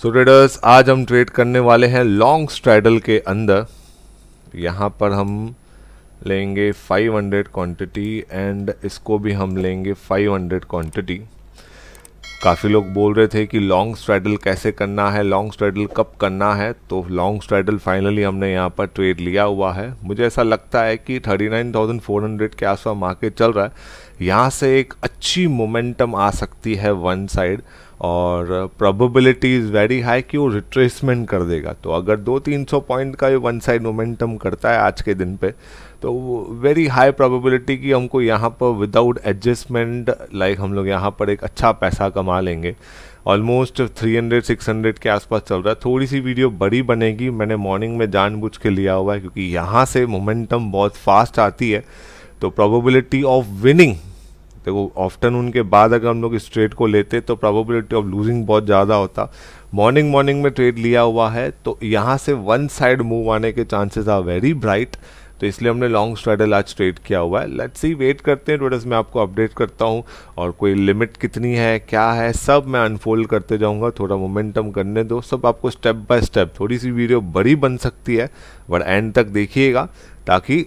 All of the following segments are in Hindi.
सो so, ट्रेडर्स आज हम ट्रेड करने वाले हैं लॉन्ग स्ट्रैडल के अंदर यहाँ पर हम लेंगे 500 क्वांटिटी एंड इसको भी हम लेंगे 500 क्वांटिटी काफ़ी लोग बोल रहे थे कि लॉन्ग स्ट्रैडल कैसे करना है लॉन्ग स्ट्रैडल कब करना है तो लॉन्ग स्ट्रैडल फाइनली हमने यहाँ पर ट्रेड लिया हुआ है मुझे ऐसा लगता है कि 39,400 के आसपास मार्केट चल रहा है यहाँ से एक अच्छी मोमेंटम आ सकती है वन साइड और प्रोबेबिलिटी इज़ वेरी हाई कि वो रिट्रेसमेंट कर देगा तो अगर दो तीन सौ पॉइंट का ये वन साइड मोमेंटम करता है आज के दिन पे तो वेरी हाई प्रोबेबिलिटी कि हमको यहाँ पर विदाउट एडजस्टमेंट लाइक हम लोग यहाँ पर एक अच्छा पैसा कमा लेंगे ऑलमोस्ट 300 600 के आसपास चल रहा है थोड़ी सी वीडियो बड़ी बनेगी मैंने मॉर्निंग में जानबूझ के लिया हुआ है क्योंकि यहाँ से मोमेंटम बहुत फास्ट आती है तो प्रोबेबिलिटी ऑफ विनिंग देखो आफ्टरनून उनके बाद अगर हम लोग इस ट्रेड को लेते तो प्रोबेबिलिटी ऑफ लूजिंग बहुत ज़्यादा होता मॉर्निंग मॉर्निंग में ट्रेड लिया हुआ है तो यहाँ से वन साइड मूव आने के चांसेस आर वेरी ब्राइट तो इसलिए हमने लॉन्ग स्ट्रेडल आज ट्रेड किया हुआ है लेट्स सी वेट करते हैं ट्विटर्स मैं आपको अपडेट करता हूँ और कोई लिमिट कितनी है क्या है सब मैं अनफोल्ड करते जाऊँगा थोड़ा मोमेंटम करने दो सब आपको स्टेप बाय स्टेप थोड़ी सी वीडियो बड़ी बन सकती है बट एंड तक देखिएगा ताकि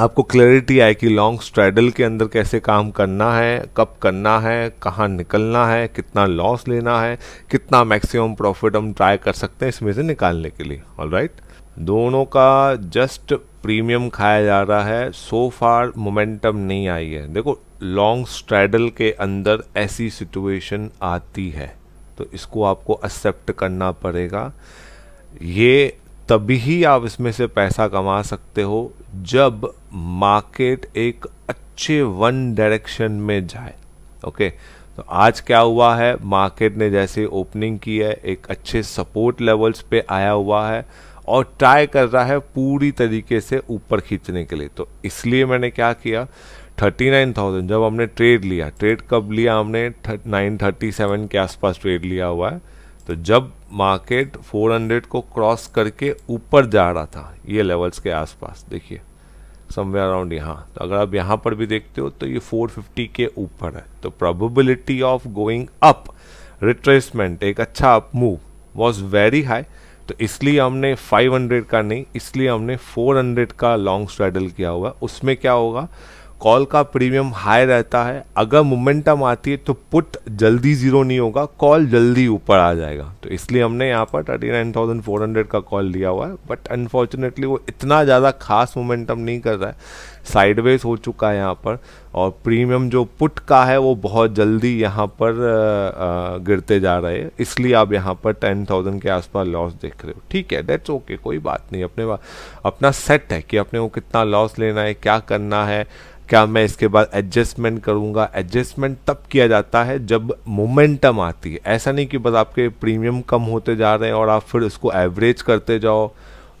आपको क्लैरिटी आए कि लॉन्ग स्ट्रैडल के अंदर कैसे काम करना है कब करना है कहाँ निकलना है कितना लॉस लेना है कितना मैक्सिमम प्रॉफिट हम ट्राई कर सकते हैं इसमें से निकालने के लिए ऑल राइट दोनों का जस्ट प्रीमियम खाया जा रहा है सो फार मोमेंटम नहीं आई है देखो लॉन्ग स्ट्रैडल के अंदर ऐसी सिचुएशन आती है तो इसको आपको एक्सेप्ट करना पड़ेगा ये तभी ही आप इसमें से पैसा कमा सकते हो जब मार्केट एक अच्छे वन डायरेक्शन में जाए ओके तो आज क्या हुआ है मार्केट ने जैसे ओपनिंग की है एक अच्छे सपोर्ट लेवल्स पे आया हुआ है और ट्राई कर रहा है पूरी तरीके से ऊपर खींचने के लिए तो इसलिए मैंने क्या किया 39,000 जब हमने ट्रेड लिया ट्रेड कब लिया हमने 937 के आसपास ट्रेड लिया हुआ है तो जब मार्केट 400 को क्रॉस करके ऊपर जा रहा था ये लेवल्स के आसपास देखिए समवेयर अराउंड यहाँ तो अगर आप यहाँ पर भी देखते हो तो ये 450 के ऊपर है तो probability of going up retracement एक अच्छा up move was very high तो इसलिए हमने 500 का नहीं इसलिए हमने 400 का लॉन्ग स्ट्रैडल किया हुआ उसमें क्या होगा कॉल का प्रीमियम हाई रहता है अगर मोमेंटम आती है तो पुट जल्दी जीरो नहीं होगा कॉल जल्दी ऊपर आ जाएगा तो इसलिए हमने यहाँ पर thirty nine thousand four hundred का कॉल लिया हुआ है बट अनफॉर्चुनेटली वो इतना ज़्यादा खास मोमेंटम नहीं कर रहा है साइडवेज हो चुका है यहाँ पर और प्रीमियम जो पुट का है वो बहुत जल्दी यहाँ पर गिरते जा रहे हैं इसलिए आप यहाँ पर टेन थाउजेंड के आसपास लॉस देख रहे हो ठीक है डेट्स ओके okay, कोई बात नहीं अपने अपना सेट है कि अपने को कितना लॉस लेना है क्या करना है क्या मैं इसके बाद एडजस्टमेंट करूंगा एडजस्टमेंट तब किया जाता है जब मोमेंटम आती है ऐसा नहीं कि बस आपके प्रीमियम कम होते जा रहे हैं और आप फिर उसको एवरेज करते जाओ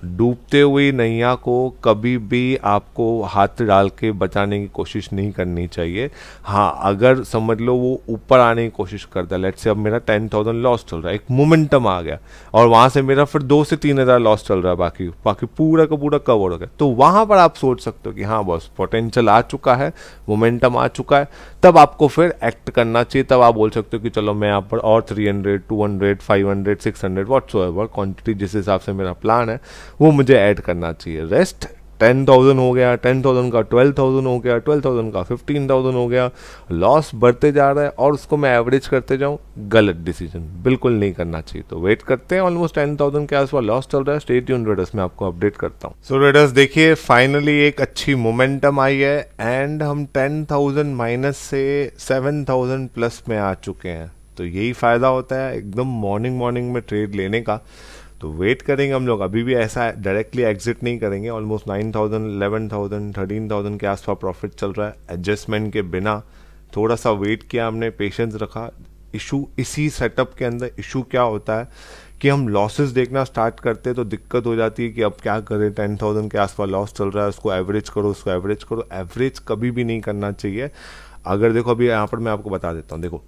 डूबते हुए नैया को कभी भी आपको हाथ डाल के बचाने की कोशिश नहीं करनी चाहिए हाँ अगर समझ लो वो ऊपर आने की कोशिश करता है लेट से अब मेरा टेन थाउजेंड लॉस चल रहा है एक मोमेंटम आ गया और वहाँ से मेरा फिर दो से तीन हज़ार लॉस चल रहा है बाकी बाकी पूरा का पूरा कवर हो गया तो वहाँ पर आप सोच सकते हो कि हाँ बस पोटेंशियल आ चुका है मोमेंटम आ चुका है तब आपको फिर एक्ट करना चाहिए तब आप बोल सकते हो कि चलो मैं यहाँ पर और three hundred two hundred five hundred six hundred what's quantity जिस हिसाब से मेरा प्लान है वो मुझे ऐड करना चाहिए रेस्ट टेन थाउजेंड हो गया टेन थाउजेंड का ट्वेल्व थाउजेंड हो गया ट्वेल्व थाउजेंड का फिफ्टीन थाउजेंड हो गया लॉस बढ़ते जा रहा है और उसको मैं एवरेज करते जाऊँ गलत डिसीजन बिल्कुल नहीं करना चाहिए तो वेट करते हैं ऑलमोस्ट टेन थाउजेंड के आसपास लॉस चल रहा है स्टेट यून रेडर्स में आपको अपडेट करता हूँ सो रेडर्स देखिए फाइनली एक अच्छी मोमेंटम आई है एंड हम टेन थाउजेंड माइनस से सेवन थाउजेंड प्लस में आ चुके हैं तो यही फायदा होता है एकदम मॉर्निंग मॉर्निंग में ट्रेड लेने का तो वेट करेंगे हम लोग अभी भी ऐसा डायरेक्टली एग्जिट नहीं करेंगे almost nine thousand eleven thousand thirteen thousand के आसपास प्रॉफिट चल रहा है एडजस्टमेंट के बिना थोड़ा सा वेट किया हमने पेशेंस रखा इशू इसी सेटअप के अंदर इशू क्या होता है कि हम लॉसेस देखना स्टार्ट करते हैं तो दिक्कत हो जाती है कि अब क्या करें टेन थाउजेंड के आसपास लॉस चल रहा है उसको एवरेज करो उसको एवरेज करो एवरेज कभी भी नहीं करना चाहिए अगर देखो अभी यहाँ पर मैं आपको बता देता हूँ देखो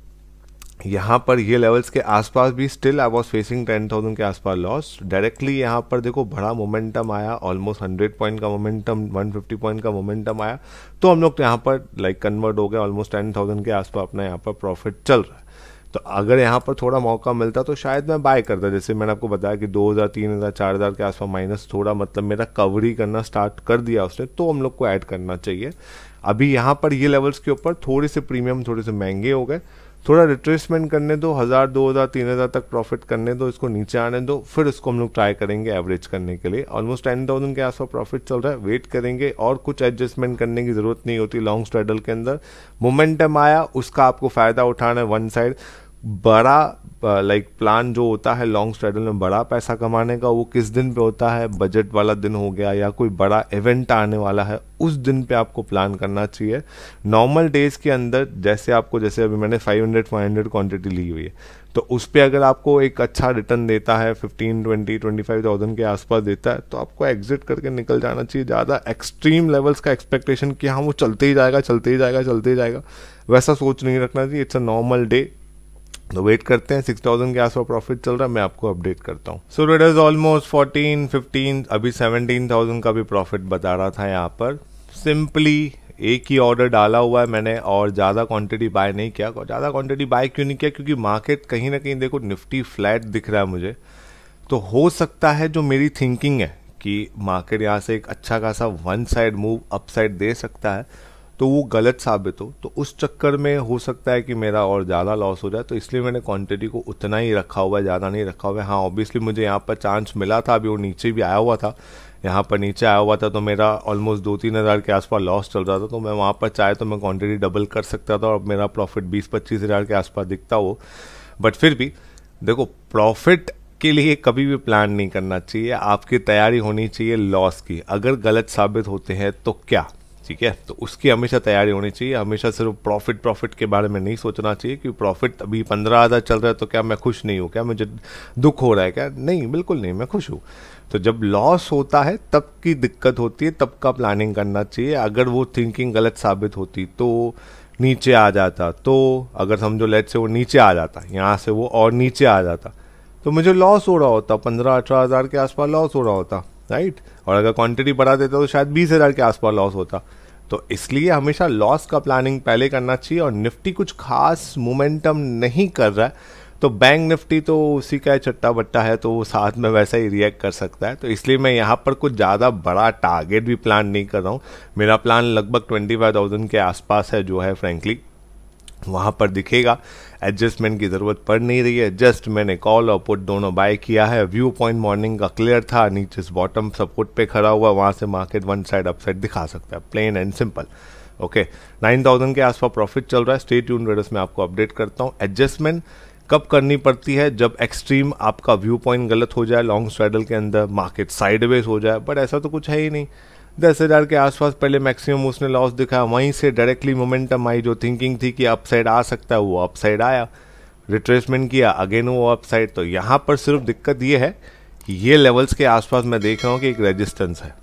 यहाँ पर ये लेवल्स के आसपास भी still I was facing ten thousand के आसपास लॉस डायरेक्टली यहाँ पर देखो बड़ा मोमेंटम आया ऑलमोस्ट हंड्रेड पॉइंट का मोमेंटम वन फिफ्टी पॉइंट का मोमेंटम आया तो हम लोग तो यहाँ पर लाइक कन्वर्ट हो गए ऑलमोस्ट टेन थाउजेंड के आसपास अपना यहाँ पर प्रॉफिट चल रहा है तो अगर यहाँ पर थोड़ा मौका मिलता तो शायद मैं बाय करता जैसे मैंने आपको बताया कि हजार चार हजार के आसपास माइनस थोड़ा मतलब मेरा कवरी करना स्टार्ट कर दिया उसने तो हम लोग को ऐड करना चाहिए अभी यहाँ पर ये लेवल्स के ऊपर थोड़े से प्रीमियम थोड़े से महंगे हो गए थोड़ा रिट्रेसमेंट करने दो हज़ार दो हज़ार तीन हज़ार तक प्रॉफिट करने दो इसको नीचे आने दो फिर इसको हम लोग ट्राई करेंगे एवरेज करने के लिए ऑलमोस्ट टेन थाउजेंड के आसपास प्रॉफिट चल रहा है वेट करेंगे और कुछ एडजस्टमेंट करने की ज़रूरत नहीं होती लॉन्ग स्ट्रेडल के अंदर मोमेंटम आया उसका आपको फ़ायदा उठाना है वन साइड बड़ा लाइक प्लान जो होता है लॉन्ग स्ट्रेडल में बड़ा पैसा कमाने का वो किस दिन पे होता है बजट वाला दिन हो गया या कोई बड़ा इवेंट आने वाला है उस दिन पे आपको प्लान करना चाहिए नॉर्मल डेज के अंदर जैसे आपको जैसे अभी मैंने 500 500 क्वांटिटी ली हुई है तो उस पर अगर आपको एक अच्छा रिटर्न देता है ट्वेंटी ट्वेंटी फाइव थाउजेंड के आसपास देता है तो आपको एग्जिट करके निकल जाना चाहिए ज़्यादा एक्सट्रीम लेवल्स का एक्सपेक्टेशन कि हाँ वो चलते ही जाएगा चलते ही जाएगा चलते ही जाएगा वैसा सोच नहीं रखना चाहिए इट्स अ नॉर्मल डे तो वेट करते हैं सिक्स थाउजेंड के आसपास प्रॉफिट चल रहा है मैं आपको अपडेट करता हूँ so it is almost fourteen fifteen अभी सेवनटीन थाउजेंड का भी प्रॉफिट बता रहा था यहाँ पर सिंपली एक ही ऑर्डर डाला हुआ है मैंने और ज़्यादा क्वांटिटी बाय नहीं किया ज़्यादा क्वांटिटी बाय क्यों नहीं किया क्योंकि मार्केट कहीं ना कहीं देखो निफ्टी फ्लैट दिख रहा है मुझे तो हो सकता है जो मेरी थिंकिंग है कि मार्केट यहाँ से एक अच्छा खासा one side move up side दे सकता है तो वो गलत साबित हो तो उस चक्कर में हो सकता है कि मेरा और ज़्यादा लॉस हो जाए तो इसलिए मैंने क्वांटिटी को उतना ही रखा हुआ है ज़्यादा नहीं रखा हुआ है हाँ ऑब्वियसली मुझे यहाँ पर चांस मिला था अभी वो नीचे भी आया हुआ था यहाँ पर नीचे आया हुआ था तो मेरा ऑलमोस्ट दो तीन हज़ार के आसपास लॉस चल रहा था तो मैं वहाँ पर चाहे तो मैं क्वांटिटी डबल कर सकता था और मेरा प्रॉफिट बीस पच्चीस हज़ार के आसपास दिखता हो बट फिर भी देखो प्रॉफिट के लिए कभी भी प्लान नहीं करना चाहिए आपकी तैयारी होनी चाहिए लॉस की अगर गलत साबित होते हैं तो क्या ठीक है तो उसकी हमेशा तैयारी होनी चाहिए हमेशा सिर्फ प्रॉफिट प्रॉफिट के बारे में नहीं सोचना चाहिए कि प्रॉफिट अभी पंद्रह हज़ार चल रहा है तो क्या मैं खुश नहीं हूँ क्या मुझे दुख हो रहा है क्या नहीं बिल्कुल नहीं मैं खुश हूँ तो जब लॉस होता है तब की दिक्कत होती है तब का प्लानिंग करना चाहिए अगर वो थिंकिंग गलत साबित होती तो नीचे आ जाता तो अगर समझो लेट से वो नीचे आ जाता यहाँ से वो और नीचे आ जाता तो मुझे लॉस हो रहा होता पंद्रह अठारह हज़ार के आसपास लॉस हो रहा होता राइट और अगर क्वांटिटी बढ़ा देते तो शायद बीस हज़ार के आसपास लॉस होता तो इसलिए हमेशा लॉस का प्लानिंग पहले करना चाहिए और निफ्टी कुछ खास मोमेंटम नहीं कर रहा है तो बैंक निफ्टी तो उसी का चट्टा बट्टा है तो वो साथ में वैसा ही रिएक्ट कर सकता है तो इसलिए मैं यहाँ पर कुछ ज़्यादा बड़ा टारगेट भी प्लान नहीं कर रहा हूँ मेरा प्लान लगभग ट्वेंटी फाइव थाउजेंड के आसपास है जो है फ्रेंकली वहाँ पर दिखेगा एडजस्टमेंट की ज़रूरत पड़ नहीं रही है जस्ट मैंने कॉल और पुट दोनों बाय किया है व्यू पॉइंट मॉर्निंग का क्लियर था नीचे बॉटम सपोर्ट पे खड़ा हुआ वहाँ से मार्केट वन साइड अपसाइड दिखा सकता है plain and simple okay nine thousand के आसपास प्रॉफिट चल रहा है स्टेट यून रेडस में आपको अपडेट करता हूँ एडजस्टमेंट कब करनी पड़ती है जब एक्सट्रीम आपका व्यू पॉइंट गलत हो जाए लॉन्ग स्ट्रैडल के अंदर मार्केट साइडवेज हो जाए बट ऐसा तो कुछ है ही नहीं दस हज़ार के आसपास पहले मैक्सिमम उसने लॉस दिखा वहीं से डायरेक्टली मोमेंटम आई जो थिंकिंग थी कि अपसाइड आ सकता है वो अपसाइड आया रिट्रेसमेंट किया अगेन वो अपसाइड तो यहाँ पर सिर्फ दिक्कत ये है कि ये लेवल्स के आसपास मैं देख रहा हूँ कि एक रेजिस्टेंस है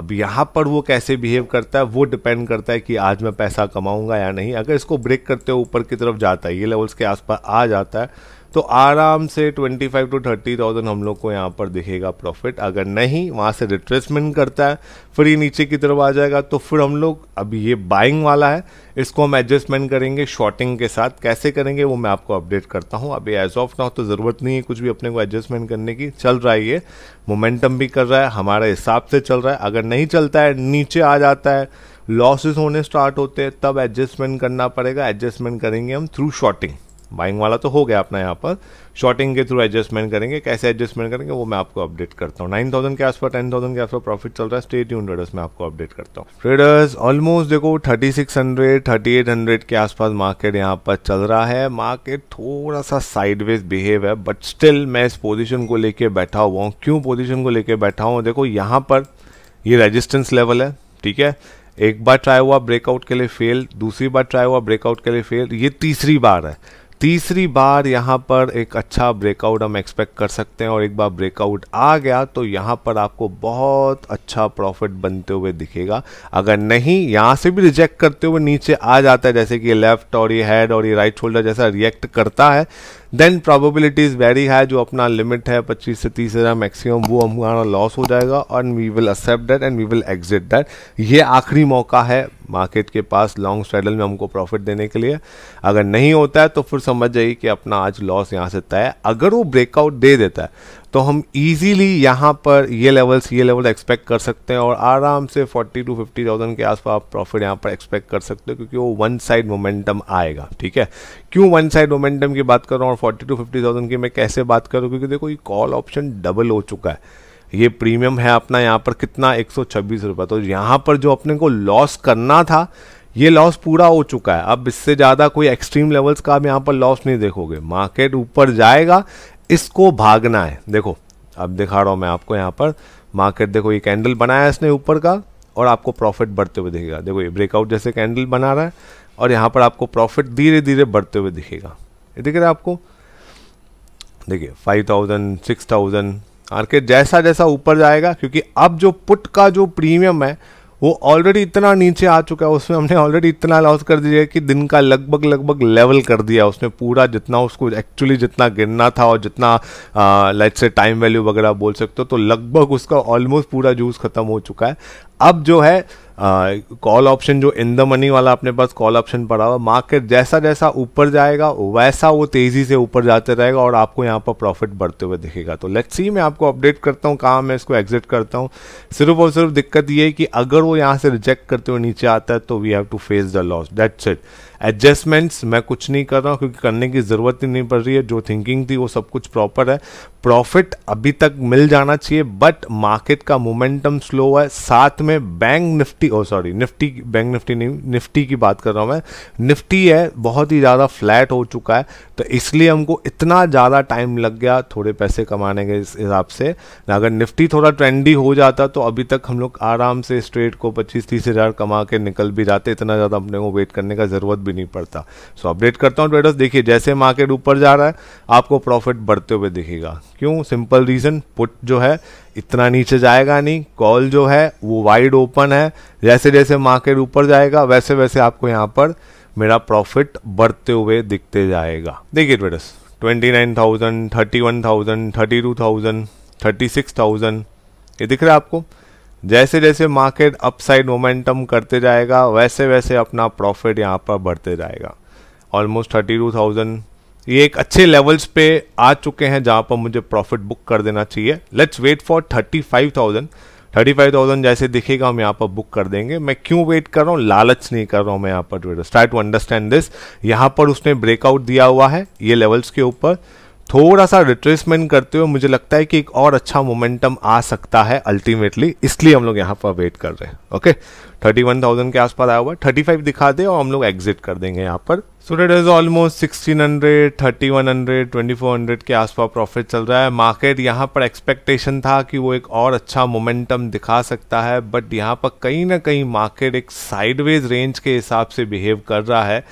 अब यहाँ पर वो कैसे बिहेव करता है वो डिपेंड करता है कि आज मैं पैसा कमाऊंगा या नहीं अगर इसको ब्रेक करते हुए ऊपर की तरफ जाता है ये लेवल्स के आसपास आ जाता है तो आराम से 25 टू 30 थाउजेंड हम लोग को यहाँ पर दिखेगा प्रॉफिट अगर नहीं वहाँ से रिट्रेसमेंट करता है फिर ये नीचे की तरफ आ जाएगा तो फिर हम लोग अभी ये बाइंग वाला है इसको हम एडजस्टमेंट करेंगे शॉर्टिंग के साथ कैसे करेंगे वो मैं आपको अपडेट करता हूँ अभी एज ऑफ नाउ तो ज़रूरत नहीं है कुछ भी अपने को एडजस्टमेंट करने की चल रहा है ये मोमेंटम भी कर रहा है हमारे हिसाब से चल रहा है अगर नहीं चलता है नीचे आ जाता है लॉसेस होने स्टार्ट होते हैं तब एडजस्टमेंट करना पड़ेगा एडजस्टमेंट करेंगे हम थ्रू शॉर्टिंग बाइंग वाला तो हो गया अपना यहाँ पर शॉर्टिंग के थ्रू एडजस्टमेंट करेंगे कैसे एडजस्टमेंट करेंगे वो मैं आपको अपडेट करता हूँ नाइन थाउजेंड के आसपास टेन थाउजेंड के आसपास प्रॉफिट चल रहा है स्टेट यून ट्रेडर्स में आपको अपडेट करता हूँ ट्रेडर्स ऑलमोस्ट देखो thirty six hundred thirty eight hundred के आसपास मार्केट यहाँ पर चल रहा है मार्केट थोड़ा सा साइडवेज बिहेव है बट स्टिल मैं इस पोजिशन को लेकर बैठा हुआ हूँ क्यों पोजिशन को लेकर बैठा हुआ देखो यहाँ पर ये रेजिस्टेंस लेवल है ठीक है एक बार ट्राई हुआ ब्रेकआउट के लिए फेल दूसरी बार ट्राई हुआ ब्रेकआउट के लिए फेल ये तीसरी बार है तीसरी बार यहाँ पर एक अच्छा ब्रेकआउट हम एक्सपेक्ट कर सकते हैं और एक बार ब्रेकआउट आ गया तो यहाँ पर आपको बहुत अच्छा प्रॉफिट बनते हुए दिखेगा अगर नहीं यहाँ से भी रिजेक्ट करते हुए नीचे आ जाता है जैसे कि लेफ्ट और ये हेड और ये राइट शोल्डर जैसा रिएक्ट करता है देन प्रोबेबिलिटीज़ वेरी हाई जो अपना लिमिट है पच्चीस से तीस हज़ार मैक्सिमम वो हमारा लॉस हो जाएगा और we will accept that and we will exit that ये आखिरी मौका है मार्केट के पास लॉन्ग स्ट्रेडल में हमको प्रॉफिट देने के लिए अगर नहीं होता है तो फिर समझ जाइए कि अपना आज लॉस यहाँ से तय है अगर वो ब्रेकआउट दे देता है तो हम इजीली यहाँ पर ये लेवल्स ये लेवल एक्सपेक्ट कर सकते हैं और आराम से 40 टू 50 थाउजेंड के आसपास आप प्रॉफिट यहाँ पर एक्सपेक्ट कर सकते हो क्योंकि वो वन साइड मोमेंटम आएगा ठीक है क्यों वन साइड मोमेंटम की बात कर रहा हूँ और 40 टू 50 थाउजेंड की मैं कैसे बात करूँ क्योंकि देखो ये कॉल ऑप्शन डबल हो चुका है ये प्रीमियम है अपना यहाँ पर कितना एक रुपये तो यहाँ पर जो अपने को लॉस करना था ये लॉस पूरा हो चुका है अब इससे ज़्यादा कोई एक्सट्रीम लेवल्स का आप यहाँ पर लॉस नहीं देखोगे मार्केट ऊपर जाएगा इसको भागना है देखो अब दिखा रहा हूँ मैं आपको यहाँ पर मार्केट देखो ये कैंडल बनाया इसने ऊपर का और आपको प्रॉफिट बढ़ते हुए दिखेगा देखो ये ब्रेकआउट जैसे कैंडल बना रहा है और यहाँ पर आपको प्रॉफिट धीरे धीरे बढ़ते हुए दिखेगा ये दिख रहा है आपको देखिए फाइव थाउजेंड सिक्स थाउजेंड के जैसा जैसा ऊपर जाएगा क्योंकि अब जो पुट का जो प्रीमियम है वो ऑलरेडी इतना नीचे आ चुका है उसमें हमने ऑलरेडी इतना लॉस कर दिया है कि दिन का लगभग लगभग लेवल कर दिया उसने पूरा जितना उसको एक्चुअली जितना गिरना था और जितना लाइट से टाइम वैल्यू वगैरह बोल सकते हो तो लगभग उसका ऑलमोस्ट पूरा जूस खत्म हो चुका है अब जो है कॉल ऑप्शन जो इन द मनी वाला अपने पास कॉल ऑप्शन पड़ा हुआ मार्केट जैसा जैसा ऊपर जाएगा वैसा वो तेज़ी से ऊपर जाते रहेगा और आपको यहाँ पर प्रॉफिट बढ़ते हुए दिखेगा तो लेट्स सी मैं आपको अपडेट करता हूँ कहाँ मैं इसको एग्जिट करता हूँ सिर्फ और सिर्फ दिक्कत ये है कि अगर वो यहाँ से रिजेक्ट करते हुए नीचे आता है तो we have to face the loss that's it adjustments मैं कुछ नहीं कर रहा हूँ क्योंकि करने की ज़रूरत ही नहीं पड़ रही है जो थिंकिंग थी वो सब कुछ प्रॉपर है प्रॉफिट अभी तक मिल जाना चाहिए बट मार्केट का मोमेंटम स्लो है साथ में bank Nifty oh sorry Nifty bank Nifty नहीं निफ्टी की बात कर रहा हूँ मैं निफ्टी है बहुत ही ज़्यादा फ्लैट हो चुका है तो इसलिए हमको इतना ज़्यादा टाइम लग गया थोड़े पैसे कमाने के इस हिसाब से अगर निफ्टी थोड़ा ट्रेंडी हो जाता तो अभी तक हम लोग आराम से स्ट्रेट को पच्चीस तीस हज़ार कमा के निकल भी जाते इतना ज़्यादा अपने को वेट करने का ज़रूरत भी भी नहीं पड़ता सो अपडेट करता हूँ ट्रेडर्स देखिए जैसे मार्केट ऊपर जा रहा है आपको प्रॉफिट बढ़ते हुए दिखेगा क्यों सिंपल रीज़न पुट जो है इतना नीचे जाएगा नहीं कॉल जो है वो वाइड ओपन है जैसे जैसे मार्केट ऊपर जाएगा वैसे वैसे आपको यहाँ पर मेरा प्रॉफिट बढ़ते हुए दिखते जाएगा देखिए ट्रेडर्स ट्वेंटी नाइन थाउजेंड ये दिख रहा है आपको जैसे जैसे मार्केट अपसाइड मोमेंटम करते जाएगा वैसे वैसे अपना प्रॉफिट यहाँ पर बढ़ते जाएगा ऑलमोस्ट थर्टी टू थाउजेंड ये एक अच्छे लेवल्स पे आ चुके हैं जहाँ पर मुझे प्रॉफिट बुक कर देना चाहिए let's wait for thirty five thousand thirty five thousand जैसे दिखेगा हम यहाँ पर बुक कर देंगे मैं क्यों वेट कर रहा हूँ लालच नहीं कर रहा हूँ मैं यहाँ पर स्टार्ट टू अंडरस्टैंड दिस यहाँ पर उसने ब्रेकआउट दिया हुआ है ये लेवल्स के ऊपर थोड़ा सा रिट्रेसमेंट करते हुए मुझे लगता है कि एक और अच्छा मोमेंटम आ सकता है अल्टीमेटली इसलिए हम लोग यहाँ पर वेट कर रहे हैं ओके थर्टी वन थाउजेंड के आसपास आया हुआ थर्टी फाइव दिखा दे और हम लोग एग्जिट कर देंगे यहाँ पर so that is almost sixteen hundred thirty one hundred twenty four hundred के आसपास प्रॉफिट चल रहा है मार्केट यहाँ पर एक्सपेक्टेशन था कि वो एक और अच्छा मोमेंटम दिखा सकता है बट यहाँ पर कहीं ना कहीं मार्केट एक साइडवेज रेंज के हिसाब से बिहेव कर रहा है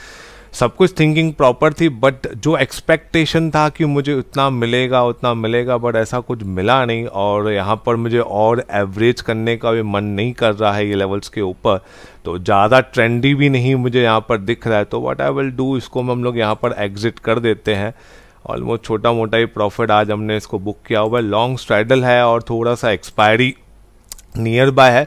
सब कुछ थिंकिंग प्रॉपर थी बट जो एक्सपेक्टेशन था कि मुझे उतना मिलेगा उतना मिलेगा बट ऐसा कुछ मिला नहीं और यहाँ पर मुझे और एवरेज करने का भी मन नहीं कर रहा है ये लेवल्स के ऊपर तो ज़्यादा ट्रेंडी भी नहीं मुझे यहाँ पर दिख रहा है तो वट आई विल डू इसको हम लोग यहाँ पर एग्जिट कर देते हैं ऑलमोस्ट छोटा मोटा ही प्रॉफिट आज हमने इसको बुक किया हुआ है लॉन्ग स्ट्रैडल है और थोड़ा सा एक्सपायरी नियर बाय है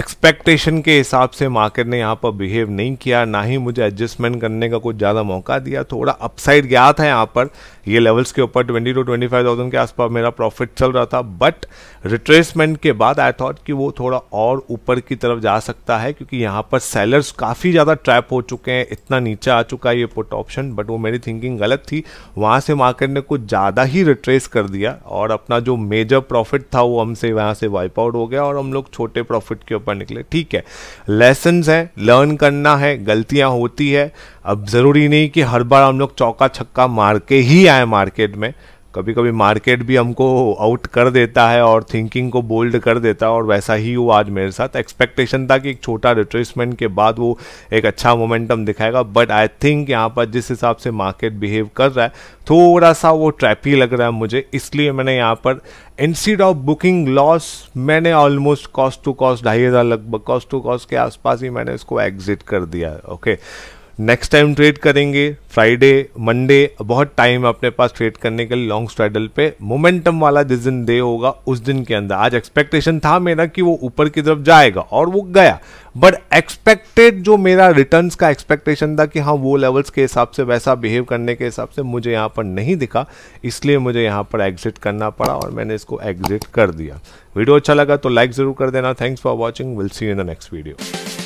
एक्सपेक्टेशन के हिसाब से मार्केट ने यहाँ पर बिहेव नहीं किया ना ही मुझे एडजस्टमेंट करने का कुछ ज़्यादा मौका दिया थोड़ा अपसाइड गया था यहाँ पर ये लेवल्स के ऊपर twenty two twenty five thousand के आसपास मेरा प्रॉफिट चल रहा था बट रिट्रेसमेंट के बाद आई थॉट कि वो थोड़ा और ऊपर की तरफ जा सकता है क्योंकि यहाँ पर सेलर्स काफ़ी ज़्यादा ट्रैप हो चुके हैं इतना नीचे आ चुका है ये पुट ऑप्शन बट वो मेरी थिंकिंग गलत थी वहाँ से मार्केट ने कुछ ज़्यादा ही रिट्रेस कर दिया और अपना जो मेजर प्रॉफिट था वो हमसे वहाँ से वाइप आउट हो गया और हम लोग छोटे प्रॉफिट के ऊपर निकले ठीक है लेसन हैं लर्न करना है गलतियाँ होती है अब ज़रूरी नहीं कि हर बार हम लोग चौका छक्का मार के ही आए मार्केट में कभी कभी मार्केट भी हमको आउट कर देता है और थिंकिंग को बोल्ड कर देता है और वैसा ही हुआ आज मेरे साथ एक्सपेक्टेशन था कि एक छोटा रिट्रेसमेंट के बाद वो एक अच्छा मोमेंटम दिखाएगा बट आई थिंक यहाँ पर जिस हिसाब से मार्केट बिहेव कर रहा है थोड़ा सा वो ट्रैपी लग रहा है मुझे इसलिए मैंने यहाँ पर इंस्टीड ऑफ बुकिंग लॉस मैंने ऑलमोस्ट कॉस्ट टू कॉस्ट ढाई हज़ार लगभग कॉस्ट टू कॉस्ट के आसपास ही मैंने इसको एग्जिट कर दिया okay okay? Next time trade करेंगे फ्राइडे मंडे बहुत टाइम अपने पास ट्रेड करने के लिए लॉन्ग स्ट्रैडल पे मोमेंटम वाला जिस दिन डे होगा उस दिन के अंदर आज एक्सपेक्टेशन था मेरा कि वो ऊपर की तरफ जाएगा और वो गया बट एक्सपेक्टेड जो मेरा रिटर्न्स का एक्सपेक्टेशन था कि हाँ वो लेवल्स के हिसाब से वैसा बिहेव करने के हिसाब से मुझे यहाँ पर नहीं दिखा इसलिए मुझे यहाँ पर एग्जिट करना पड़ा और मैंने इसको एग्जिट कर दिया वीडियो अच्छा लगा तो लाइक ज़रूर कर देना thanks for watching will see in the next video